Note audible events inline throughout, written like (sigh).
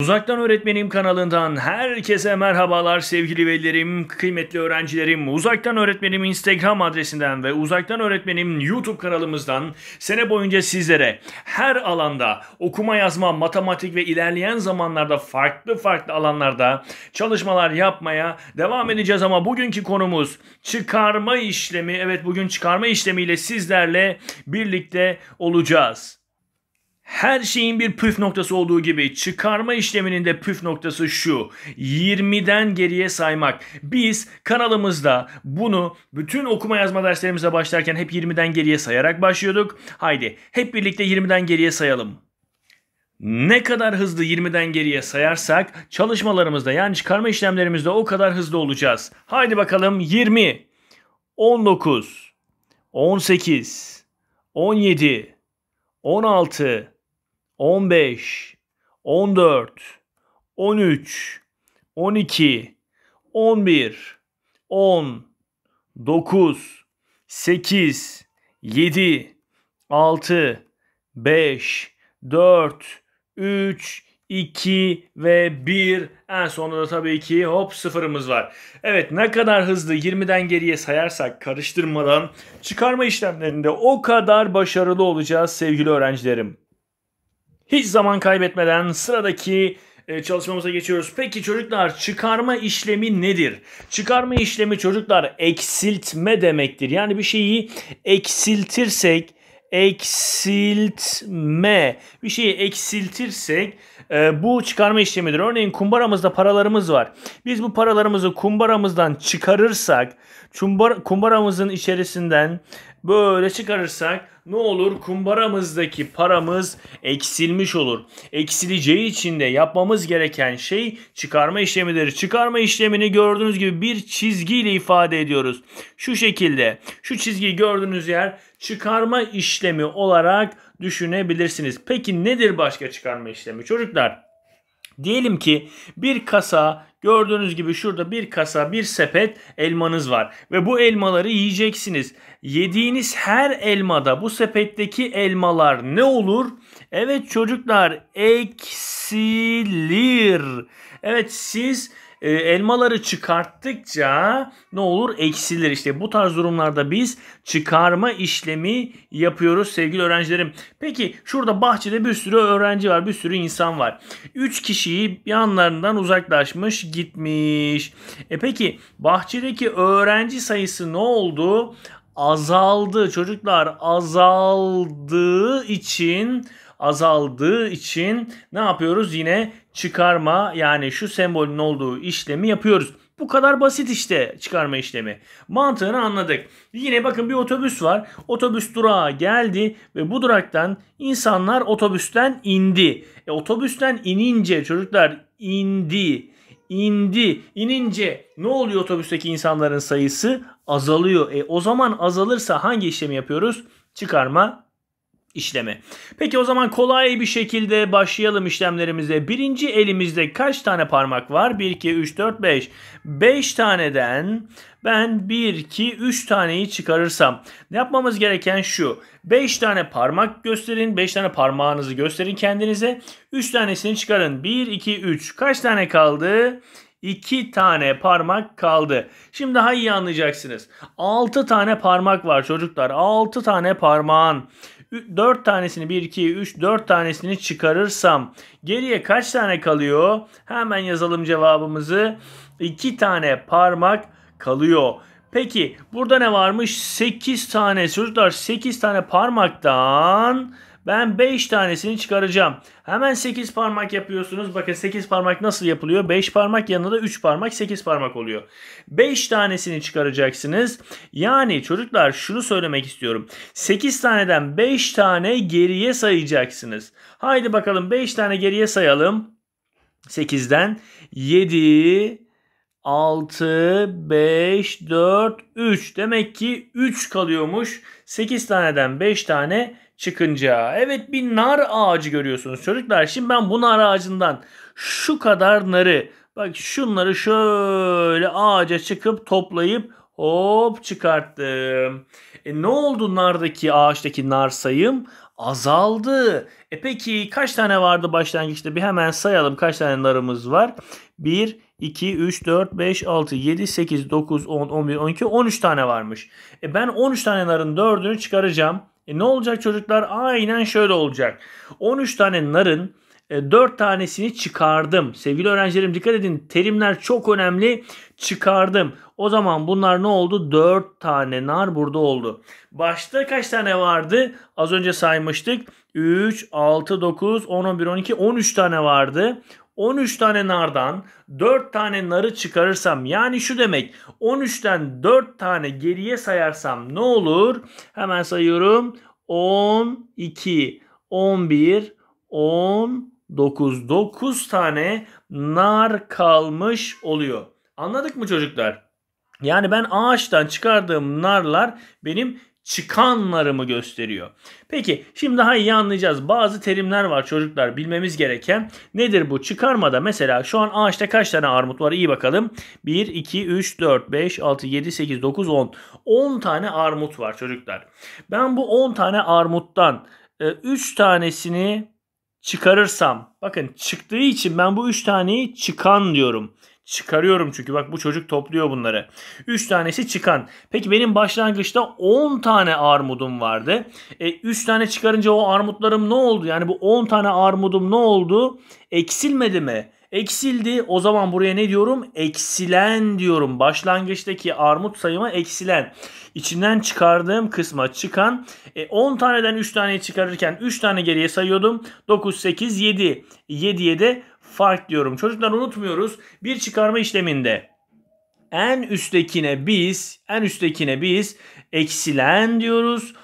Uzaktan Öğretmenim kanalından herkese merhabalar sevgili velilerim, kıymetli öğrencilerim. Uzaktan Öğretmenim Instagram adresinden ve Uzaktan Öğretmenim YouTube kanalımızdan sene boyunca sizlere her alanda okuma yazma, matematik ve ilerleyen zamanlarda farklı farklı alanlarda çalışmalar yapmaya devam edeceğiz ama bugünkü konumuz çıkarma işlemi. Evet bugün çıkarma işlemiyle sizlerle birlikte olacağız. Her şeyin bir püf noktası olduğu gibi çıkarma işleminin de püf noktası şu. 20'den geriye saymak. Biz kanalımızda bunu bütün okuma yazma derslerimize başlarken hep 20'den geriye sayarak başlıyorduk. Haydi hep birlikte 20'den geriye sayalım. Ne kadar hızlı 20'den geriye sayarsak çalışmalarımızda yani çıkarma işlemlerimizde o kadar hızlı olacağız. Haydi bakalım 20, 19, 18, 17, 16, 15, 14, 13, 12, 11, 10, 9, 8, 7, 6, 5, 4, 3, 2 ve 1 en sonunda da tabii ki hop sıfırımız var. Evet ne kadar hızlı 20'den geriye sayarsak karıştırmadan çıkarma işlemlerinde o kadar başarılı olacağız sevgili öğrencilerim. Hiç zaman kaybetmeden sıradaki e, çalışmamıza geçiyoruz. Peki çocuklar çıkarma işlemi nedir? Çıkarma işlemi çocuklar eksiltme demektir. Yani bir şeyi eksiltirsek eksiltme bir şeyi eksiltirsek e, bu çıkarma işlemidir. Örneğin kumbaramızda paralarımız var. Biz bu paralarımızı kumbaramızdan çıkarırsak kumbar, kumbaramızın içerisinden böyle çıkarırsak ne olur kumbaramızdaki paramız eksilmiş olur. Eksileceği için de yapmamız gereken şey çıkarma işlemidir. Çıkarma işlemini gördüğünüz gibi bir çizgiyle ifade ediyoruz. Şu şekilde şu çizgiyi gördüğünüz yer çıkarma işlemi olarak düşünebilirsiniz. Peki nedir başka çıkarma işlemi çocuklar? Diyelim ki bir kasa gördüğünüz gibi şurada bir kasa bir sepet elmanız var ve bu elmaları yiyeceksiniz. Yediğiniz her elmada bu sepetteki elmalar ne olur? Evet çocuklar eksilir. Evet siz e, elmaları çıkarttıkça ne olur eksilir. İşte bu tarz durumlarda biz çıkarma işlemi yapıyoruz sevgili öğrencilerim. Peki şurada bahçede bir sürü öğrenci var bir sürü insan var. 3 kişiyi yanlarından uzaklaşmış gitmiş. E peki bahçedeki öğrenci sayısı ne oldu? Azaldı çocuklar azaldığı için azaldığı için ne yapıyoruz? Yine çıkarma yani şu sembolün olduğu işlemi yapıyoruz. Bu kadar basit işte çıkarma işlemi. Mantığını anladık. Yine bakın bir otobüs var. Otobüs durağa geldi ve bu duraktan insanlar otobüsten indi. E, otobüsten inince çocuklar indi indi. İnince ne oluyor otobüsteki insanların sayısı? Azalıyor. E o zaman azalırsa hangi işlemi yapıyoruz? Çıkarma işlemi. Peki o zaman kolay bir şekilde başlayalım işlemlerimize. Birinci elimizde kaç tane parmak var? 1, 2, 3, 4, 5. 5 taneden ben 1, 2, 3 taneyi çıkarırsam ne yapmamız gereken şu. 5 tane parmak gösterin. 5 tane parmağınızı gösterin kendinize. 3 tanesini çıkarın. 1, 2, 3. Kaç tane kaldı? 2 tane parmak kaldı. Şimdi daha iyi anlayacaksınız. 6 tane parmak var çocuklar. 6 tane parmağın 4 tanesini 1, 2, 3, 4 tanesini çıkarırsam geriye kaç tane kalıyor? Hemen yazalım cevabımızı. 2 tane parmak kalıyor. Peki burada ne varmış? 8 tane çocuklar 8 tane parmaktan ben 5 tanesini çıkaracağım. Hemen 8 parmak yapıyorsunuz. Bakın 8 parmak nasıl yapılıyor? 5 parmak yanında da 3 parmak 8 parmak oluyor. 5 tanesini çıkaracaksınız. Yani çocuklar şunu söylemek istiyorum. 8 taneden 5 tane geriye sayacaksınız. Haydi bakalım 5 tane geriye sayalım. 8'den 7, 6, 5, 4, 3. Demek ki 3 kalıyormuş. 8 taneden 5 tane çıkınca evet bir nar ağacı görüyorsunuz çocuklar. Şimdi ben bu nar ağacından şu kadar narı bak şunları şöyle ağaca çıkıp toplayıp hop çıkarttım. E ne oldu nardaki ağaçtaki nar sayım? azaldı. E peki kaç tane vardı başlangıçta? Bir hemen sayalım kaç tane narımız var. 1, 2, 3, 4, 5, 6, 7, 8, 9, 10, 11, 12, 13 tane varmış. E ben 13 tane narın 4'ünü çıkaracağım. E ne olacak çocuklar? Aynen şöyle olacak. 13 tane narın 4 e, tanesini çıkardım. Sevgili öğrencilerim dikkat edin terimler çok önemli. Çıkardım. O zaman bunlar ne oldu? 4 tane nar burada oldu. Başta kaç tane vardı? Az önce saymıştık. 3, 6, 9, 10, 11, 12, 13 tane vardı. 13 tane nardan 4 tane narı çıkarırsam yani şu demek 13'ten 4 tane geriye sayarsam ne olur? Hemen sayıyorum. 12, 11, 19, 9 tane nar kalmış oluyor. Anladık mı çocuklar? Yani ben ağaçtan çıkardığım narlar benim çıkanlarımı gösteriyor. Peki şimdi daha iyi anlayacağız. Bazı terimler var çocuklar bilmemiz gereken. Nedir bu? Çıkarmada mesela şu an ağaçta kaç tane armut var? İyi bakalım. 1, 2, 3, 4, 5, 6, 7, 8, 9, 10. 10 tane armut var çocuklar. Ben bu 10 tane armuttan 3 e, tanesini çıkarırsam. Bakın çıktığı için ben bu 3 taneyi çıkan diyorum. Çıkarıyorum çünkü bak bu çocuk topluyor bunları. 3 tanesi çıkan. Peki benim başlangıçta 10 tane armudum vardı. E, tane çıkarınca o armutlarım ne oldu? Yani bu 10 tane armudum ne oldu? Eksilmedi mi? Eksildi. O zaman buraya ne diyorum? Eksilen diyorum. Başlangıçtaki armut sayımı eksilen. İçinden çıkardığım kısma çıkan. E, 10 taneden 3 taneyi çıkarırken 3 tane geriye sayıyordum. 9, 8, 7. 7'ye de fark diyorum. Çocuklar unutmuyoruz. Bir çıkarma işleminde en üsttekine biz, en üsttekine biz eksilen diyoruz.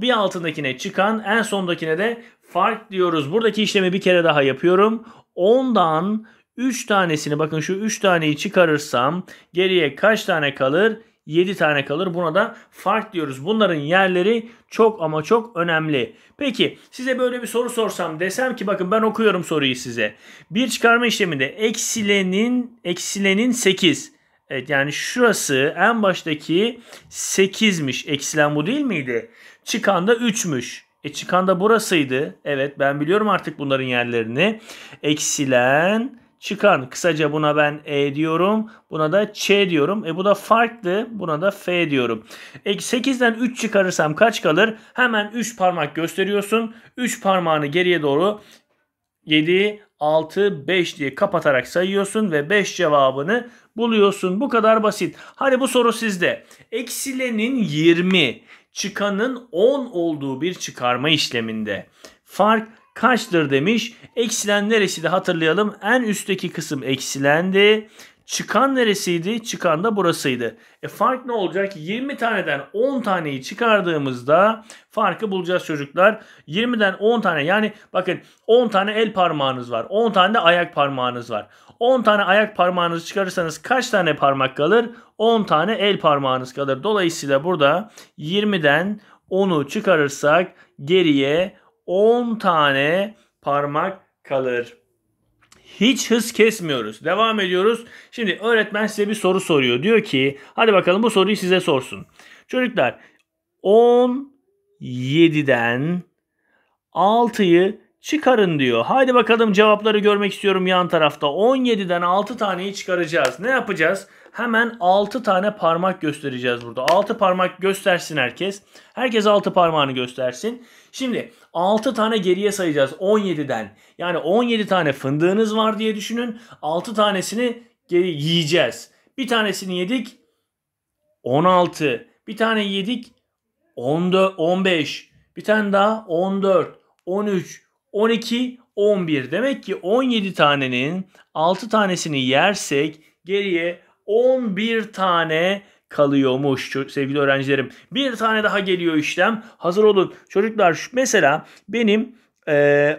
Bir altındakine çıkan, en sondakine de fark diyoruz. Buradaki işlemi bir kere daha yapıyorum. 10'dan 3 tanesini bakın şu 3 taneyi çıkarırsam geriye kaç tane kalır? 7 tane kalır. Buna da fark diyoruz. Bunların yerleri çok ama çok önemli. Peki size böyle bir soru sorsam desem ki bakın ben okuyorum soruyu size. Bir çıkarma işleminde eksilenin eksilenin 8. Evet yani şurası en baştaki 8'miş. Eksilen bu değil miydi? Çıkan da 3'müş. E çıkan da burasıydı. Evet ben biliyorum artık bunların yerlerini. Eksilen çıkan kısaca buna ben E diyorum. Buna da Ç diyorum. E bu da farklı. Buna da F diyorum. E 8'den 3 çıkarırsam kaç kalır? Hemen 3 parmak gösteriyorsun. 3 parmağını geriye doğru 7, 6, 5 diye kapatarak sayıyorsun ve 5 cevabını buluyorsun. Bu kadar basit. Hadi bu soru sizde. Eksilenin 20, çıkanın 10 olduğu bir çıkarma işleminde fark kaçtır demiş. Eksilen neresi de hatırlayalım. En üstteki kısım eksilendi. Çıkan neresiydi? Çıkan da burasıydı. E fark ne olacak? 20 taneden 10 taneyi çıkardığımızda farkı bulacağız çocuklar. 20'den 10 tane yani bakın 10 tane el parmağınız var. 10 tane de ayak parmağınız var. 10 tane ayak parmağınızı çıkarırsanız kaç tane parmak kalır? 10 tane el parmağınız kalır. Dolayısıyla burada 20'den 10'u çıkarırsak geriye 10 tane parmak kalır. Hiç hız kesmiyoruz. Devam ediyoruz. Şimdi öğretmen size bir soru soruyor. Diyor ki hadi bakalım bu soruyu size sorsun. Çocuklar 17'den 6'yı çıkarın diyor. Haydi bakalım cevapları görmek istiyorum yan tarafta. 17'den 6 taneyi çıkaracağız. Ne yapacağız? Hemen 6 tane parmak göstereceğiz burada. 6 parmak göstersin herkes. Herkes 6 parmağını göstersin. Şimdi 6 tane geriye sayacağız 17'den. Yani 17 tane fındığınız var diye düşünün. 6 tanesini geri yiyeceğiz. Bir tanesini yedik 16. Bir tane yedik 14, 15. Bir tane daha 14, 13, 12, 11. Demek ki 17 tanenin 6 tanesini yersek geriye 11 tane kalıyormuş sevgili öğrencilerim. Bir tane daha geliyor işlem. Hazır olun. Çocuklar mesela benim e,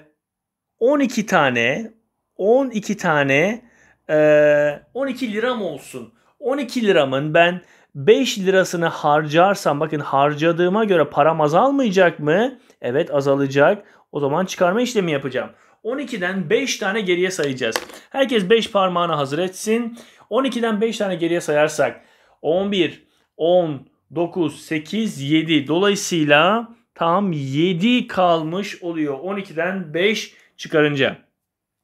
12 tane 12 tane e, 12 liram olsun. 12 liramın ben 5 lirasını harcarsam bakın harcadığıma göre param azalmayacak mı? Evet azalacak. O zaman çıkarma işlemi yapacağım. 12'den 5 tane geriye sayacağız. Herkes 5 parmağını hazır etsin. 12'den 5 tane geriye sayarsak 11, 10, 9, 8, 7. Dolayısıyla tam 7 kalmış oluyor. 12'den 5 çıkarınca.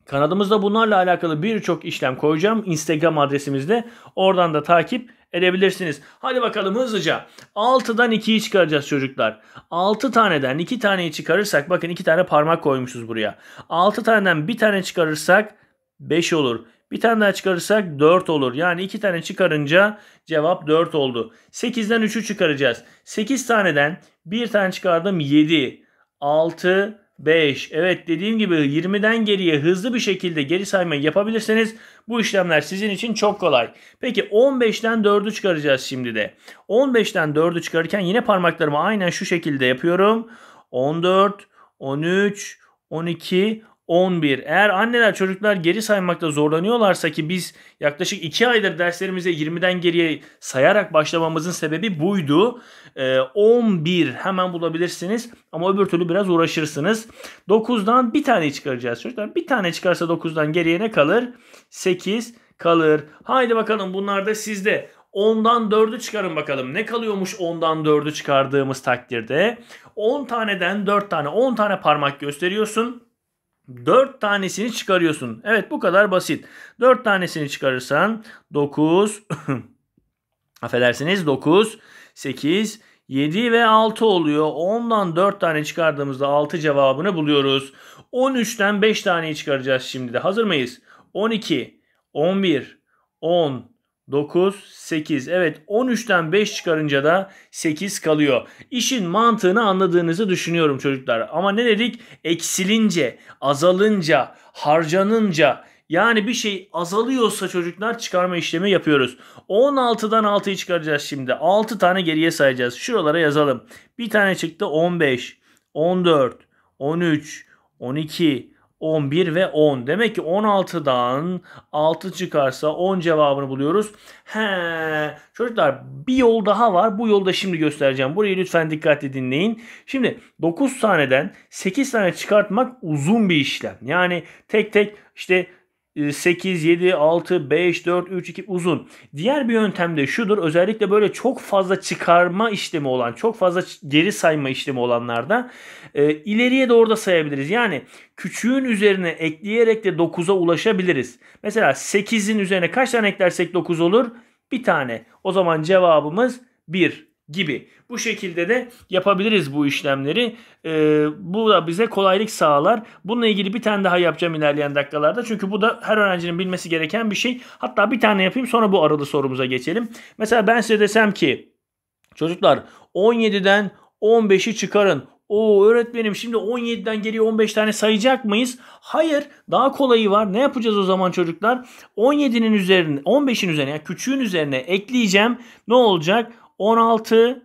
Kanalımızda bunlarla alakalı birçok işlem koyacağım. Instagram adresimizde. Oradan da takip edebilirsiniz. Hadi bakalım hızlıca. 6'dan 2'yi çıkaracağız çocuklar. 6 taneden 2 taneyi çıkarırsak bakın 2 tane parmak koymuşuz buraya. 6 taneden 1 tane çıkarırsak 5 olur. Bir tane daha çıkarırsak 4 olur. Yani 2 tane çıkarınca cevap 4 oldu. 8'den 3'ü çıkaracağız. 8 taneden 1 tane çıkardım 7. 6, 5. Evet dediğim gibi 20'den geriye hızlı bir şekilde geri saymayı yapabilirseniz bu işlemler sizin için çok kolay. Peki 15'ten 4'ü çıkaracağız şimdi de. 15'ten 4'ü çıkarırken yine parmaklarımı aynen şu şekilde yapıyorum. 14, 13, 12, 11. Eğer anneler çocuklar geri saymakta zorlanıyorlarsa ki biz yaklaşık 2 aydır derslerimize 20'den geriye sayarak başlamamızın sebebi buydu. E, ee, 11 hemen bulabilirsiniz ama öbür türlü biraz uğraşırsınız. 9'dan bir tane çıkaracağız çocuklar. Bir tane çıkarsa 9'dan geriye ne kalır? 8 kalır. Haydi bakalım bunlar da sizde. 10'dan 4'ü çıkarın bakalım. Ne kalıyormuş 10'dan 4'ü çıkardığımız takdirde? 10 taneden 4 tane 10 tane parmak gösteriyorsun. 4 tanesini çıkarıyorsun. Evet bu kadar basit. 4 tanesini çıkarırsan 9 (clears throat) affedersiniz 9 8 7 ve 6 oluyor. 10'dan 4 tane çıkardığımızda 6 cevabını buluyoruz. 13'ten 5 tane çıkaracağız şimdi de. Hazır mıyız? 12 11 10 9, 8. Evet 13'ten 5 çıkarınca da 8 kalıyor. İşin mantığını anladığınızı düşünüyorum çocuklar. Ama ne dedik? Eksilince, azalınca, harcanınca yani bir şey azalıyorsa çocuklar çıkarma işlemi yapıyoruz. 16'dan 6'yı çıkaracağız şimdi. 6 tane geriye sayacağız. Şuralara yazalım. Bir tane çıktı 15, 14, 13, 12, 11 ve 10. Demek ki 16'dan 6 çıkarsa 10 cevabını buluyoruz. He, çocuklar bir yol daha var. Bu yolda şimdi göstereceğim. Burayı lütfen dikkatli dinleyin. Şimdi 9 taneden 8 tane çıkartmak uzun bir işlem. Yani tek tek işte 8, 7, 6, 5, 4, 3, 2 uzun. Diğer bir yöntem de şudur. Özellikle böyle çok fazla çıkarma işlemi olan, çok fazla geri sayma işlemi olanlarda e, ileriye doğru da sayabiliriz. Yani küçüğün üzerine ekleyerek de 9'a ulaşabiliriz. Mesela 8'in üzerine kaç tane eklersek 9 olur? Bir tane. O zaman cevabımız 1 gibi. Bu şekilde de yapabiliriz bu işlemleri. Ee, bu da bize kolaylık sağlar. Bununla ilgili bir tane daha yapacağım ilerleyen dakikalarda. Çünkü bu da her öğrencinin bilmesi gereken bir şey. Hatta bir tane yapayım sonra bu aralı sorumuza geçelim. Mesela ben size desem ki çocuklar 17'den 15'i çıkarın. O öğretmenim şimdi 17'den geriye 15 tane sayacak mıyız? Hayır. Daha kolayı var. Ne yapacağız o zaman çocuklar? 17'nin üzerine 15'in üzerine yani küçüğün üzerine ekleyeceğim. Ne olacak? 16,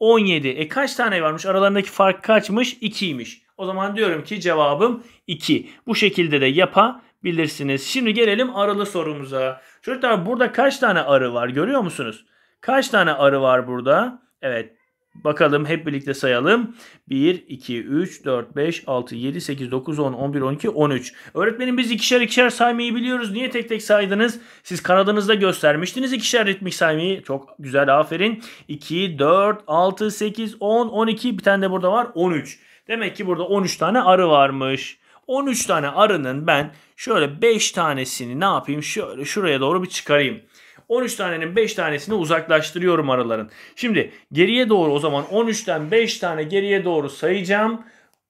17. E kaç tane varmış? Aralarındaki fark kaçmış? 2'ymiş. O zaman diyorum ki cevabım 2. Bu şekilde de yapabilirsiniz. Şimdi gelelim arılı sorumuza. Çocuklar burada kaç tane arı var görüyor musunuz? Kaç tane arı var burada? Evet Bakalım hep birlikte sayalım. 1, 2, 3, 4, 5, 6, 7, 8, 9, 10, 11, 12, 13. Öğretmenim biz ikişer ikişer saymayı biliyoruz. Niye tek tek saydınız? Siz kanadınızda göstermiştiniz ikişer ritmik saymayı. Çok güzel aferin. 2, 4, 6, 8, 10, 12 bir tane de burada var 13. Demek ki burada 13 tane arı varmış. 13 tane arının ben şöyle 5 tanesini ne yapayım? Şöyle şuraya doğru bir çıkarayım. 13 tanenin 5 tanesini uzaklaştırıyorum araların. Şimdi geriye doğru o zaman 13'ten 5 tane geriye doğru sayacağım.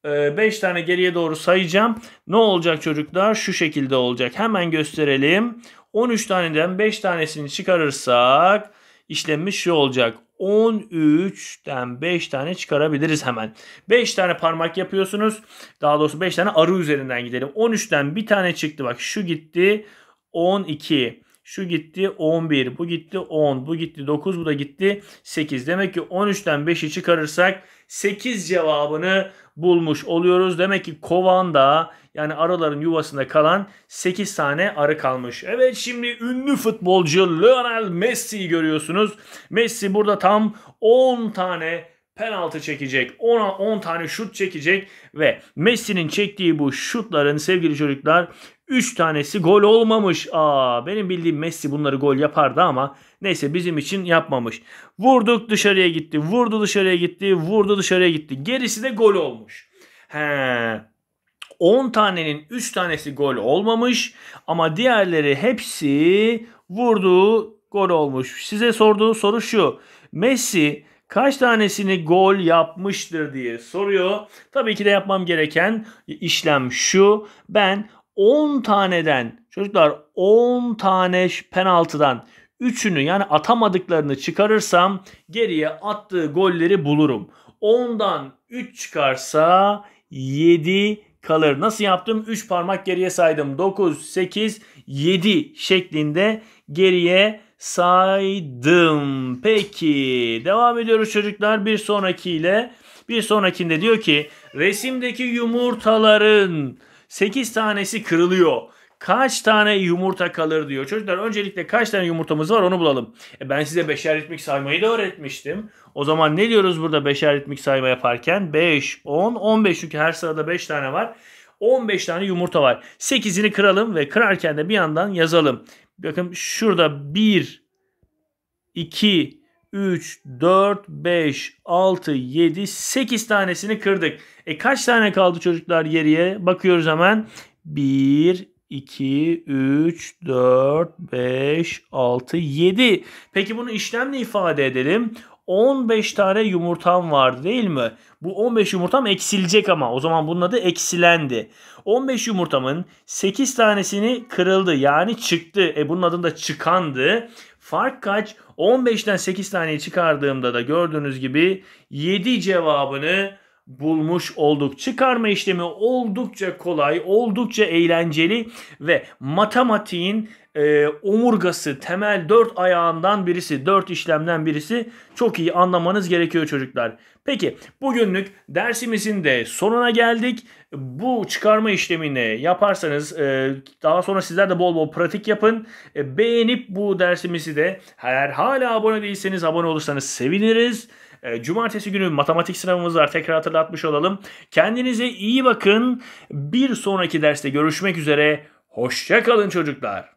5 ee, tane geriye doğru sayacağım. Ne olacak çocuklar? Şu şekilde olacak. Hemen gösterelim. 13 taneden 5 tanesini çıkarırsak işlemimiz şu olacak. 13'ten 5 tane çıkarabiliriz hemen. 5 tane parmak yapıyorsunuz. Daha doğrusu 5 tane arı üzerinden gidelim. 13'ten bir tane çıktı. Bak şu gitti. 12. Şu gitti 11, bu gitti 10, bu gitti 9, bu da gitti 8. Demek ki 13'ten 5'i çıkarırsak 8 cevabını bulmuş oluyoruz. Demek ki kovanda yani arıların yuvasında kalan 8 tane arı kalmış. Evet şimdi ünlü futbolcu Lionel Messi'yi görüyorsunuz. Messi burada tam 10 tane penaltı çekecek. 10'a 10 tane şut çekecek ve Messi'nin çektiği bu şutların sevgili çocuklar 3 tanesi gol olmamış. Aa benim bildiğim Messi bunları gol yapardı ama neyse bizim için yapmamış. Vurduk dışarıya gitti. Vurdu dışarıya gitti. Vurdu dışarıya gitti. Gerisi de gol olmuş. He. 10 tanenin 3 tanesi gol olmamış ama diğerleri hepsi vurdu gol olmuş. Size sorduğu soru şu. Messi kaç tanesini gol yapmıştır diye soruyor. Tabii ki de yapmam gereken işlem şu. Ben 10 taneden çocuklar 10 tane penaltıdan 3'ünü yani atamadıklarını çıkarırsam geriye attığı golleri bulurum. 10'dan 3 çıkarsa 7 kalır. Nasıl yaptım? 3 parmak geriye saydım. 9, 8, 7 şeklinde geriye saydım. Peki devam ediyoruz çocuklar bir sonrakiyle. Bir sonrakinde diyor ki resimdeki yumurtaların 8 tanesi kırılıyor. Kaç tane yumurta kalır diyor. Çocuklar öncelikle kaç tane yumurtamız var onu bulalım. E ben size beşer ritmik saymayı da öğretmiştim. O zaman ne diyoruz burada beşer ritmik sayma yaparken? 5, 10, 15 çünkü her sırada 5 tane var. 15 tane yumurta var. 8'ini kıralım ve kırarken de bir yandan yazalım. Bakın şurada 1, 2, 3, 4, 5, 6, 7, 8 tanesini kırdık. E kaç tane kaldı çocuklar geriye? Bakıyoruz hemen. 1, 2, 3, 4, 5, 6, 7. Peki bunu işlemle ifade edelim. 15 tane yumurtam vardı değil mi? Bu 15 yumurtam eksilecek ama o zaman bunun adı eksilendi. 15 yumurtamın 8 tanesini kırıldı yani çıktı. E bunun adında çıkandı. Fark kaç? 15'ten 8 taneyi çıkardığımda da gördüğünüz gibi 7 cevabını bulmuş olduk. Çıkarma işlemi oldukça kolay, oldukça eğlenceli ve matematiğin e, omurgası, temel dört ayağından birisi, dört işlemden birisi çok iyi anlamanız gerekiyor çocuklar. Peki bugünlük dersimizin de sonuna geldik. Bu çıkarma işlemini yaparsanız e, daha sonra sizler de bol bol pratik yapın. E, beğenip bu dersimizi de eğer hala abone değilseniz abone olursanız seviniriz. Ee, cumartesi günü matematik sınavımız var. Tekrar hatırlatmış olalım. Kendinize iyi bakın. Bir sonraki derste görüşmek üzere. Hoşçakalın çocuklar.